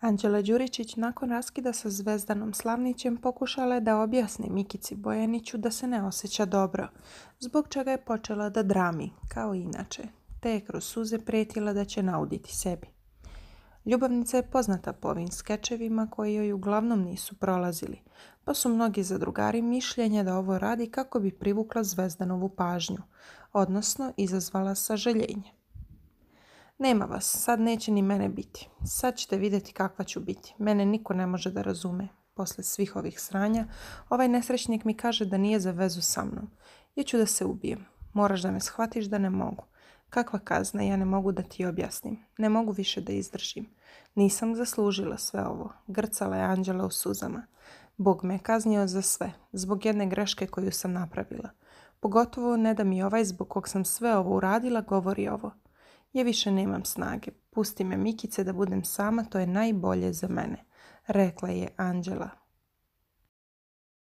Anđela Đuričić nakon raskida sa Zvezdanom Slavnićem pokušala je da objasni Mikici Bojeniću da se ne osjeća dobro, zbog čega je počela da drami, kao inače, te je kroz suze prijetila da će nauditi sebi. Ljubavnica je poznata po ovim skečevima koji joj uglavnom nisu prolazili, pa su mnogi zadrugari mišljenja da ovo radi kako bi privukla Zvezdanovu pažnju, odnosno izazvala saželjenje. Nema vas, sad neće ni mene biti. Sad ćete vidjeti kakva ću biti. Mene niko ne može da razume. Posle svih ovih sranja, ovaj nesrećnik mi kaže da nije za vezu sa mnom. Ja ću da se ubijem. Moraš da me shvatiš da ne mogu. Kakva kazna, ja ne mogu da ti objasnim. Ne mogu više da izdržim. Nisam zaslužila sve ovo. Grcala je Anđela u suzama. Bog me je kaznio za sve, zbog jedne greške koju sam napravila. Pogotovo ne da mi ovaj zbog kog sam sve ovo uradila govori ovo. Ja više nemam snage. Pusti me Mikice da budem sama, to je najbolje za mene, rekla je Anđela.